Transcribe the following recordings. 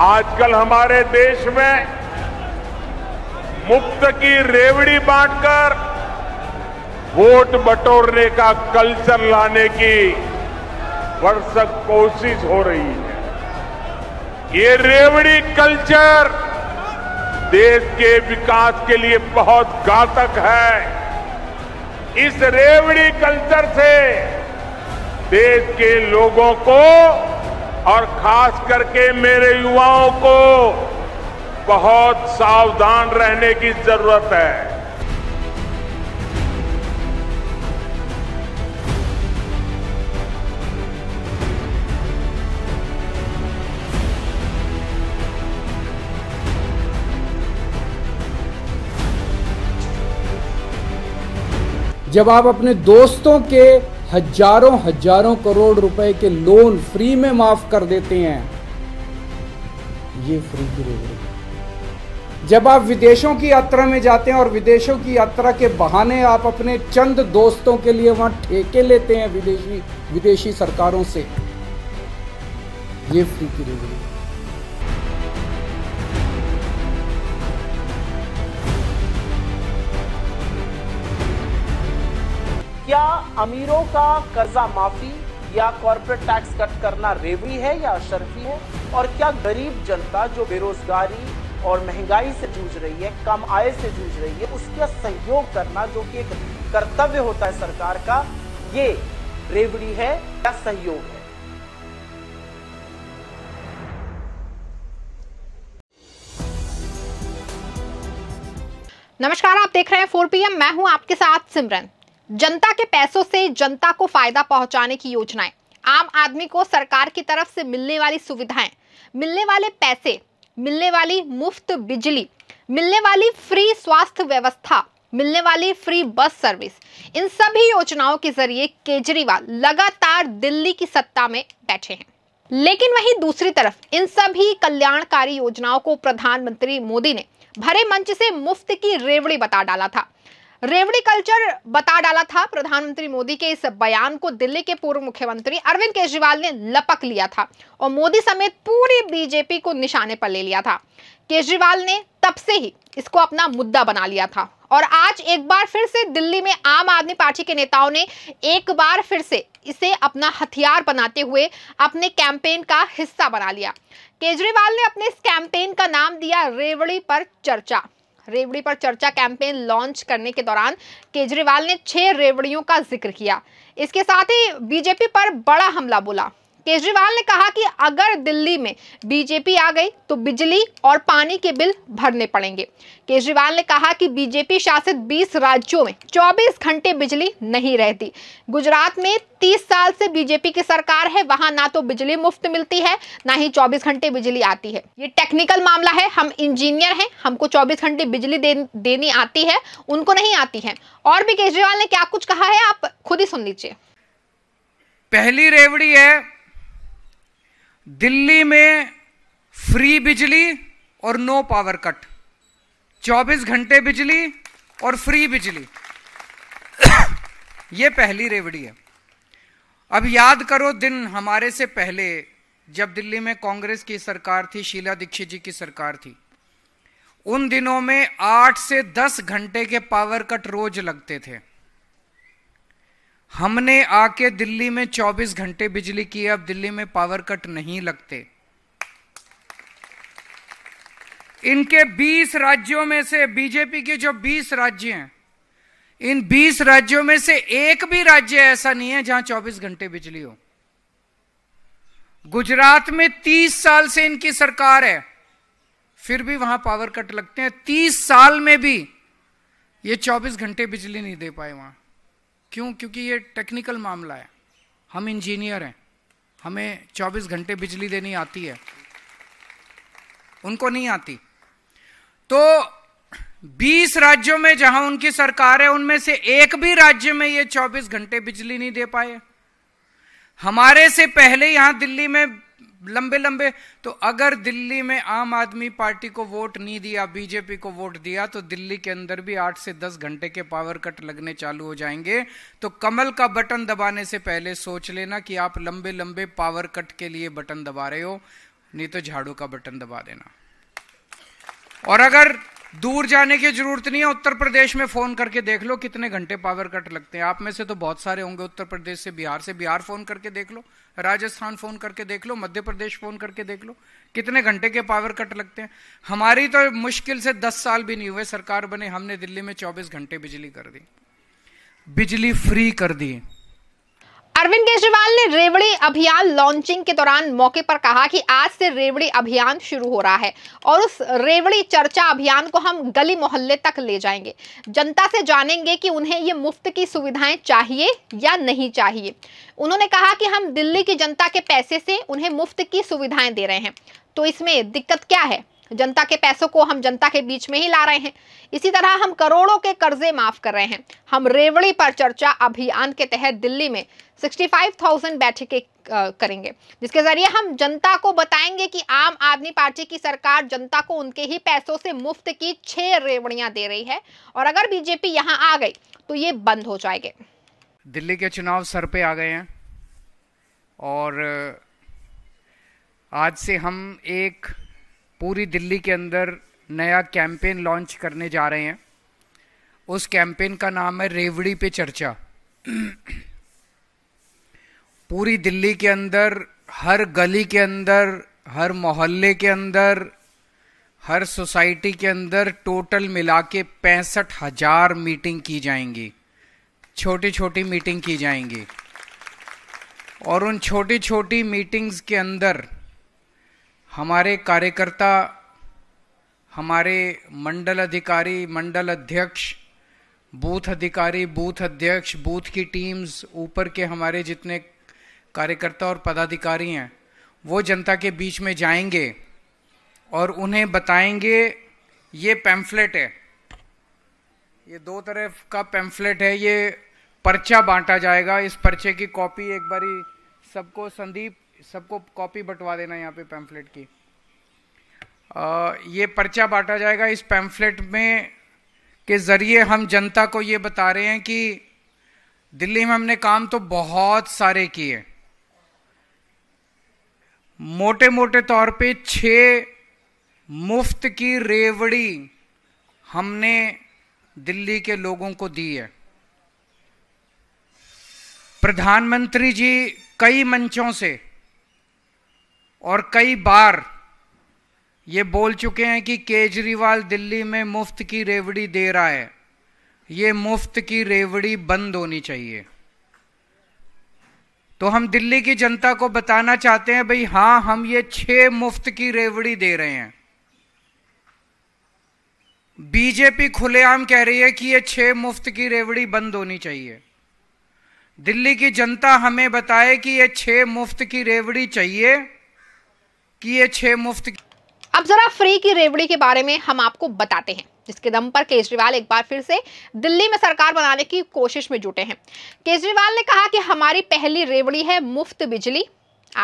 आजकल हमारे देश में मुफ्त की रेवड़ी बांटकर वोट बटोरने का कल्चर लाने की वर्षक कोशिश हो रही है ये रेवड़ी कल्चर देश के विकास के लिए बहुत घातक है इस रेवड़ी कल्चर से देश के लोगों को और खास करके मेरे युवाओं को बहुत सावधान रहने की जरूरत है जब आप अपने दोस्तों के हजारों हजारों करोड़ रुपए के लोन फ्री में माफ कर देते हैं ये फ्री की रेवड़ी जब आप विदेशों की यात्रा में जाते हैं और विदेशों की यात्रा के बहाने आप अपने चंद दोस्तों के लिए वहां ठेके लेते हैं विदेशी विदेशी सरकारों से ये फ्री की रेवड़ी क्या अमीरों का कर्जा माफी या कॉरपोरेट टैक्स कट करना रेवड़ी है या अशरफी है और क्या गरीब जनता जो बेरोजगारी और महंगाई से जूझ रही है कम आय से जूझ रही है उसका सहयोग करना जो कि एक कर्तव्य होता है सरकार का ये रेवड़ी है या सहयोग है नमस्कार आप देख रहे हैं 4 पीएम मैं हूं आपके साथ सिमरन जनता के पैसों से जनता को फायदा पहुंचाने की योजनाएं आम आदमी को सरकार की तरफ से मिलने वाली सुविधाएं मिलने वाले पैसे मिलने वाली मुफ्त बिजली मिलने वाली फ्री स्वास्थ्य व्यवस्था मिलने वाली फ्री बस सर्विस इन सभी योजनाओं के जरिए केजरीवाल लगातार दिल्ली की सत्ता में बैठे हैं लेकिन वहीं दूसरी तरफ इन सभी कल्याणकारी योजनाओं को प्रधानमंत्री मोदी ने भरे मंच से मुफ्त की रेवड़ी बता डाला था रेवड़ी कल्चर बता डाला था प्रधानमंत्री मोदी के इस बयान को दिल्ली के पूर्व मुख्यमंत्री अरविंद केजरीवाल ने लपक लिया था और मोदी समेत पूरी बीजेपी को निशाने पर ले लिया था केजरीवाल ने तब से ही इसको अपना मुद्दा बना लिया था और आज एक बार फिर से दिल्ली में आम आदमी पार्टी के नेताओं ने एक बार फिर से इसे अपना हथियार बनाते हुए अपने कैंपेन का हिस्सा बना लिया केजरीवाल ने अपने इस कैंपेन का नाम दिया रेवड़ी पर चर्चा रेवड़ी पर चर्चा कैंपेन लॉन्च करने के दौरान केजरीवाल ने छह रेवड़ियों का जिक्र किया इसके साथ ही बीजेपी पर बड़ा हमला बोला केजरीवाल ने कहा कि अगर दिल्ली में बीजेपी आ गई तो बिजली और पानी के बिल भरने पड़ेंगे केजरीवाल ने कहा कि बीजेपी शासित 20 राज्यों में 24 घंटे बिजली नहीं रहती गुजरात में 30 साल से बीजेपी की सरकार है वहां ना तो बिजली मुफ्त मिलती है ना ही 24 घंटे बिजली आती है ये टेक्निकल मामला है हम इंजीनियर हैं हमको 24 घंटे बिजली दे, देनी आती है उनको नहीं आती है और भी केजरीवाल ने क्या कुछ कहा है आप खुद ही सुन लीजिए पहली रेवड़ी है दिल्ली में फ्री बिजली और नो पावर कट 24 घंटे बिजली और फ्री बिजली ये पहली रेवड़ी है अब याद करो दिन हमारे से पहले जब दिल्ली में कांग्रेस की सरकार थी शीला दीक्षित जी की सरकार थी उन दिनों में आठ से दस घंटे के पावर कट रोज लगते थे हमने आके दिल्ली में 24 घंटे बिजली की अब दिल्ली में पावर कट नहीं लगते इनके 20 राज्यों में से बीजेपी के जो 20 राज्य हैं इन 20 राज्यों में से एक भी राज्य ऐसा नहीं है जहां 24 घंटे बिजली हो गुजरात में 30 साल से इनकी सरकार है फिर भी वहां पावर कट लगते हैं 30 साल में भी ये 24 घंटे बिजली नहीं दे पाए वहां क्यों क्योंकि ये टेक्निकल मामला है हम इंजीनियर हैं हमें 24 घंटे बिजली देनी आती है उनको नहीं आती तो 20 राज्यों में जहां उनकी सरकार है उनमें से एक भी राज्य में ये 24 घंटे बिजली नहीं दे पाए हमारे से पहले यहां दिल्ली में लंबे लंबे तो अगर दिल्ली में आम आदमी पार्टी को वोट नहीं दिया बीजेपी को वोट दिया तो दिल्ली के अंदर भी आठ से दस घंटे के पावर कट लगने चालू हो जाएंगे तो कमल का बटन दबाने से पहले सोच लेना कि आप लंबे लंबे पावर कट के लिए बटन दबा रहे हो नहीं तो झाड़ू का बटन दबा देना और अगर दूर जाने की जरूरत नहीं है उत्तर प्रदेश में फोन करके देख लो कितने घंटे पावर कट लगते हैं आप में से तो बहुत सारे होंगे उत्तर प्रदेश से बिहार से बिहार फोन करके देख लो राजस्थान फोन करके देख लो मध्य प्रदेश फोन करके देख लो कितने घंटे के पावर कट लगते हैं हमारी तो मुश्किल से दस साल भी नहीं हुए सरकार बने हमने दिल्ली में चौबीस घंटे बिजली कर दी बिजली फ्री कर दी अरविंद केजरीवाल ने रेवड़ी अभियान लॉन्चिंग के दौरान मौके पर कहा कि आज से रेवड़ी अभियान शुरू हो रहा है और उस रेवड़ी चर्चा अभियान को हम गली मोहल्ले तक ले जाएंगे जनता से जानेंगे कि उन्हें ये मुफ्त की सुविधाएं चाहिए या नहीं चाहिए उन्होंने कहा कि हम दिल्ली की जनता के पैसे से उन्हें मुफ्त की सुविधाएं दे रहे हैं तो इसमें दिक्कत क्या है जनता के पैसों को हम जनता के बीच में ही ला रहे हैं इसी तरह हम करोड़ों के कर्जे माफ कर रहे हैं हम रेवड़ी पर चर्चा अभियान के तहत दिल्ली में 65,000 बैठकें करेंगे जिसके जरिए हम जनता को बताएंगे कि आम आदमी पार्टी की सरकार जनता को उनके ही पैसों से मुफ्त की छह रेवड़ियां दे रही है और अगर बीजेपी यहाँ आ गई तो ये बंद हो जाएंगे दिल्ली के चुनाव सर पे आ गए हैं और आज से हम एक पूरी दिल्ली के अंदर नया कैंपेन लॉन्च करने जा रहे हैं उस कैंपेन का नाम है रेवड़ी पे चर्चा पूरी दिल्ली के अंदर हर गली के अंदर हर मोहल्ले के अंदर हर सोसाइटी के अंदर टोटल मिला के पैंसठ हजार मीटिंग की जाएंगी छोटी छोटी मीटिंग की जाएंगी और उन छोटी छोटी मीटिंग्स के अंदर हमारे कार्यकर्ता हमारे मंडल अधिकारी मंडल अध्यक्ष बूथ अधिकारी बूथ अध्यक्ष बूथ की टीम्स ऊपर के हमारे जितने कार्यकर्ता और पदाधिकारी हैं वो जनता के बीच में जाएंगे और उन्हें बताएंगे ये पैम्फलेट है ये दो तरफ का पैम्फलेट है ये पर्चा बांटा जाएगा इस पर्चे की कॉपी एक बारी सबको संदीप सबको कॉपी बंटवा देना यहाँ पे पैम्फलेट की आ, ये पर्चा बांटा जाएगा इस पैम्फलेट में के ज़रिए हम जनता को ये बता रहे हैं कि दिल्ली में हमने काम तो बहुत सारे किए मोटे मोटे तौर पे छः मुफ्त की रेवड़ी हमने दिल्ली के लोगों को दी है प्रधानमंत्री जी कई मंचों से और कई बार ये बोल चुके हैं कि केजरीवाल दिल्ली में मुफ्त की रेवड़ी दे रहा है ये मुफ्त की रेवड़ी बंद होनी चाहिए तो हम दिल्ली की जनता को बताना चाहते हैं भाई हां हम ये छह मुफ्त की रेवड़ी दे रहे हैं बीजेपी खुलेआम कह रही है कि ये छह मुफ्त की रेवड़ी बंद होनी चाहिए दिल्ली की जनता हमें बताए कि ये छह मुफ्त की रेवड़ी चाहिए किए छह मुफ्त अब जरा फ्री की रेवड़ी के बारे में हम आपको बताते हैं जिसके दम पर केजरीवाल एक बार फिर से दिल्ली में सरकार बनाने की कोशिश में जुटे हैं केजरीवाल ने कहा कि हमारी पहली रेवड़ी है मुफ्त बिजली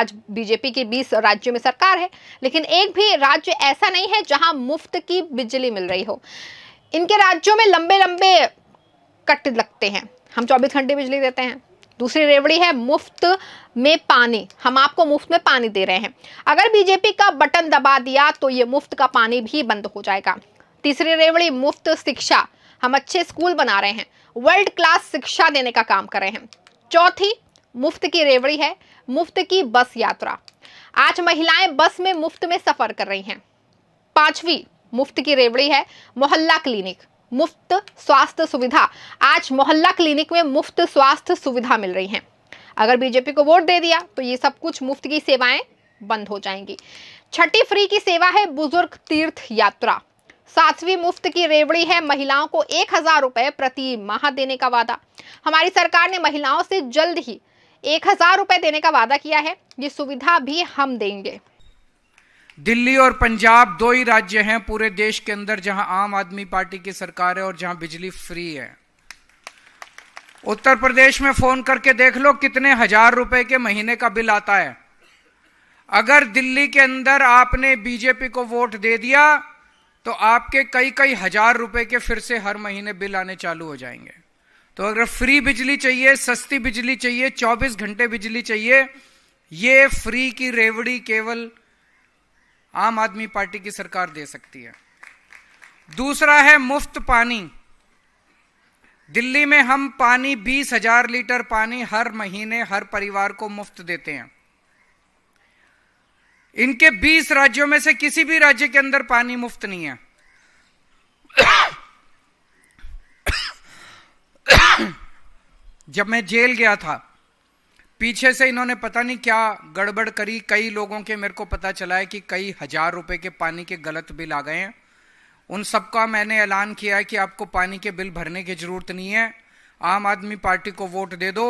आज बीजेपी की 20 राज्यों में सरकार है लेकिन एक भी राज्य ऐसा नहीं है जहां मुफ्त की बिजली मिल रही हो इनके राज्यों में लंबे लंबे कट लगते हैं हम चौबीस घंटे बिजली देते हैं दूसरी रेवड़ी है मुफ्त में पानी हम आपको मुफ्त में पानी दे रहे हैं अगर बीजेपी का बटन दबा दिया तो ये मुफ्त का पानी भी बंद हो जाएगा तीसरी रेवड़ी मुफ्त शिक्षा हम अच्छे स्कूल बना रहे हैं वर्ल्ड क्लास शिक्षा देने का काम कर रहे हैं चौथी मुफ्त की रेवड़ी है मुफ्त की बस यात्रा आज महिलाएं बस में मुफ्त में सफर कर रही हैं पांचवी मुफ्त की रेवड़ी है मोहल्ला क्लिनिक मुफ्त स्वास्थ्य सुविधा आज मोहल्ला क्लिनिक में मुफ्त स्वास्थ्य सुविधा मिल रही है अगर बीजेपी को वोट दे दिया तो ये सब कुछ मुफ्त की सेवाएं बंद हो जाएंगी छठी फ्री की सेवा है बुजुर्ग तीर्थ यात्रा सातवीं मुफ्त की रेवड़ी है महिलाओं को एक हजार रुपए प्रति माह देने का वादा हमारी सरकार ने महिलाओं से जल्द ही एक हजार रुपए देने का वादा किया है ये सुविधा भी हम देंगे दिल्ली और पंजाब दो ही राज्य हैं पूरे देश के अंदर जहां आम आदमी पार्टी की सरकार है और जहां बिजली फ्री है उत्तर प्रदेश में फोन करके देख लो कितने हजार रुपए के महीने का बिल आता है अगर दिल्ली के अंदर आपने बीजेपी को वोट दे दिया तो आपके कई कई हजार रुपए के फिर से हर महीने बिल आने चालू हो जाएंगे तो अगर फ्री बिजली चाहिए सस्ती बिजली चाहिए 24 घंटे बिजली चाहिए ये फ्री की रेवड़ी केवल आम आदमी पार्टी की सरकार दे सकती है दूसरा है मुफ्त पानी दिल्ली में हम पानी बीस हजार लीटर पानी हर महीने हर परिवार को मुफ्त देते हैं इनके बीस राज्यों में से किसी भी राज्य के अंदर पानी मुफ्त नहीं है जब मैं जेल गया था पीछे से इन्होंने पता नहीं क्या गड़बड़ करी कई लोगों के मेरे को पता चला है कि कई हजार रुपए के पानी के गलत बिल आ गए हैं उन सबका मैंने ऐलान किया है कि आपको पानी के बिल भरने की ज़रूरत नहीं है आम आदमी पार्टी को वोट दे दो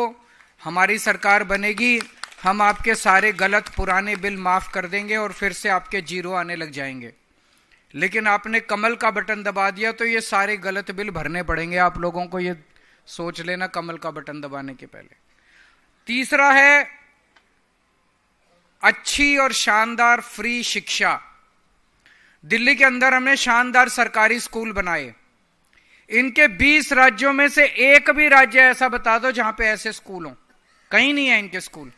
हमारी सरकार बनेगी हम आपके सारे गलत पुराने बिल माफ़ कर देंगे और फिर से आपके जीरो आने लग जाएंगे लेकिन आपने कमल का बटन दबा दिया तो ये सारे गलत बिल भरने पड़ेंगे आप लोगों को ये सोच लेना कमल का बटन दबाने के पहले तीसरा है अच्छी और शानदार फ्री शिक्षा दिल्ली के अंदर हमने शानदार सरकारी स्कूल बनाए इनके 20 राज्यों में से एक भी राज्य ऐसा बता दो जहां पे ऐसे स्कूल हो कहीं नहीं है इनके स्कूल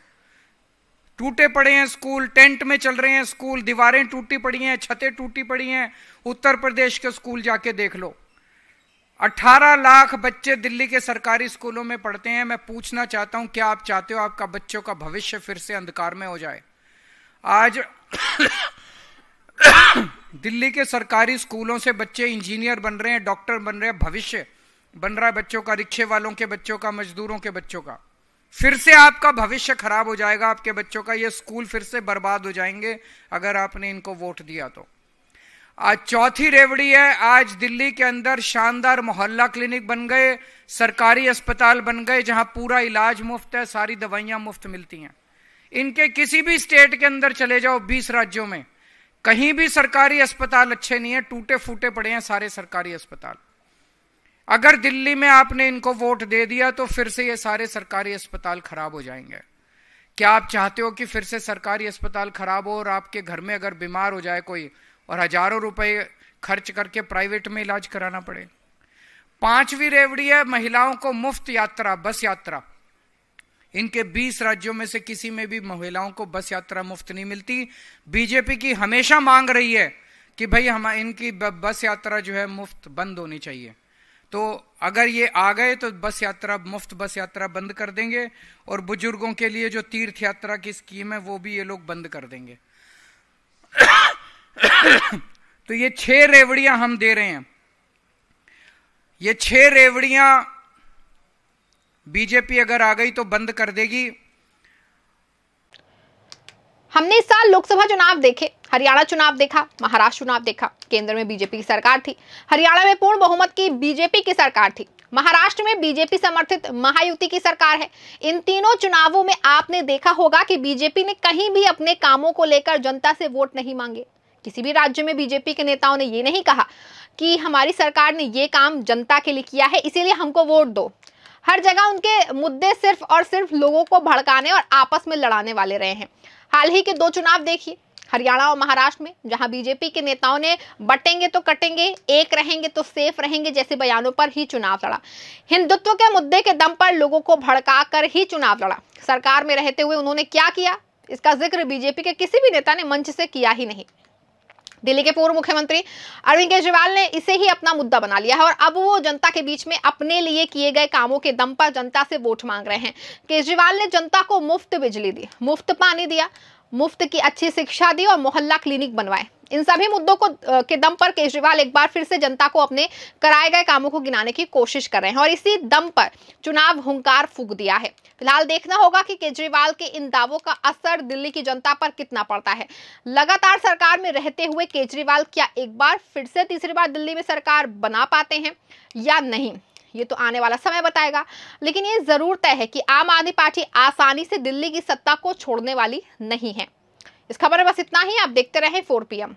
टूटे पड़े हैं स्कूल टेंट में चल रहे हैं स्कूल दीवारें टूटी पड़ी हैं छतें टूटी पड़ी हैं उत्तर प्रदेश के स्कूल जाके देख लो 18 लाख बच्चे दिल्ली के सरकारी स्कूलों में पढ़ते हैं मैं पूछना चाहता हूं क्या आप चाहते हो आपका बच्चों का भविष्य फिर से अंधकार में हो जाए आज दिल्ली के सरकारी स्कूलों से बच्चे इंजीनियर बन रहे हैं डॉक्टर बन रहे हैं भविष्य बन रहा है बच्चों का रिक्शे वालों के बच्चों का मजदूरों के बच्चों का फिर से आपका भविष्य खराब हो जाएगा आपके बच्चों का ये स्कूल फिर से बर्बाद हो जाएंगे अगर आपने इनको वोट दिया तो आज चौथी रेवड़ी है आज दिल्ली के अंदर शानदार मोहल्ला क्लिनिक बन गए सरकारी अस्पताल बन गए जहां पूरा इलाज मुफ्त है सारी दवाइयां मुफ्त मिलती हैं इनके किसी भी स्टेट के अंदर चले जाओ बीस राज्यों में कहीं भी सरकारी अस्पताल अच्छे नहीं है टूटे फूटे पड़े हैं सारे सरकारी अस्पताल अगर दिल्ली में आपने इनको वोट दे दिया तो फिर से ये सारे सरकारी अस्पताल खराब हो जाएंगे क्या आप चाहते हो कि फिर से सरकारी अस्पताल खराब हो और आपके घर में अगर बीमार हो जाए कोई और हजारों रुपए खर्च करके प्राइवेट में इलाज कराना पड़े पांचवी रेवड़ी है महिलाओं को मुफ्त यात्रा बस यात्रा इनके 20 राज्यों में से किसी में भी महिलाओं को बस यात्रा मुफ्त नहीं मिलती बीजेपी की हमेशा मांग रही है कि भाई हम इनकी बस यात्रा जो है मुफ्त बंद होनी चाहिए तो अगर ये आ गए तो बस यात्रा मुफ्त बस यात्रा बंद कर देंगे और बुजुर्गों के लिए जो तीर्थ यात्रा की स्कीम है वो भी ये लोग बंद कर देंगे तो ये छह रेवड़ियां हम दे रहे हैं ये छह रेवड़ियां बीजेपी अगर आ गई तो बंद कर देगी हमने इस साल लोकसभा चुनाव देखे हरियाणा चुनाव देखा महाराष्ट्र चुनाव देखा केंद्र में बीजेपी की सरकार थी हरियाणा में पूर्ण बहुमत की बीजेपी की सरकार थी महाराष्ट्र में बीजेपी समर्थित महायुति की सरकार है इन तीनों चुनावों में आपने देखा होगा कि बीजेपी ने कहीं भी अपने कामों को लेकर जनता से वोट नहीं मांगे किसी भी राज्य में बीजेपी के नेताओं ने ये नहीं कहा कि हमारी सरकार ने ये काम जनता के लिए किया है इसीलिए हमको वोट दो हर जगह उनके मुद्दे सिर्फ और सिर्फ लोगों को भड़काने और आपस में लड़ाने वाले रहे हैं हाल ही के दो चुनाव देखिए हरियाणा और महाराष्ट्र में जहां बीजेपी के नेताओं ने बटेंगे तो कटेंगे एक रहेंगे तो सेफ रहेंगे जैसे बयानों पर ही चुनाव लड़ा हिंदुत्व के मुद्दे के दम पर लोगों को भड़का कर ही चुनाव लड़ा सरकार में रहते हुए उन्होंने क्या किया इसका जिक्र बीजेपी के किसी भी नेता ने मंच से किया ही नहीं दिल्ली के पूर्व मुख्यमंत्री अरविंद केजरीवाल ने इसे ही अपना मुद्दा बना लिया है और अब वो जनता के बीच में अपने लिए किए गए कामों के दम पर जनता से वोट मांग रहे हैं केजरीवाल ने जनता को मुफ्त बिजली दी मुफ्त पानी दिया मुफ्त की अच्छी शिक्षा दी और मोहल्ला क्लिनिक बनवाए इन सभी मुद्दों को के दम पर केजरीवाल एक बार फिर से जनता को अपने कराए गए कामों को गिनाने की कोशिश कर रहे हैं और इसी दम पर चुनाव हुंकार फूक दिया है फिलहाल देखना होगा कि केजरीवाल के इन दावों का असर दिल्ली की जनता पर कितना पड़ता है लगातार सरकार में रहते हुए केजरीवाल क्या एक बार फिर से तीसरी बार दिल्ली में सरकार बना पाते हैं या नहीं ये तो आने वाला समय बताएगा लेकिन ये जरूर तय है कि आम आदमी पार्टी आसानी से दिल्ली की सत्ता को छोड़ने वाली नहीं है इस खबर में बस इतना ही आप देखते रहें फोर पीएम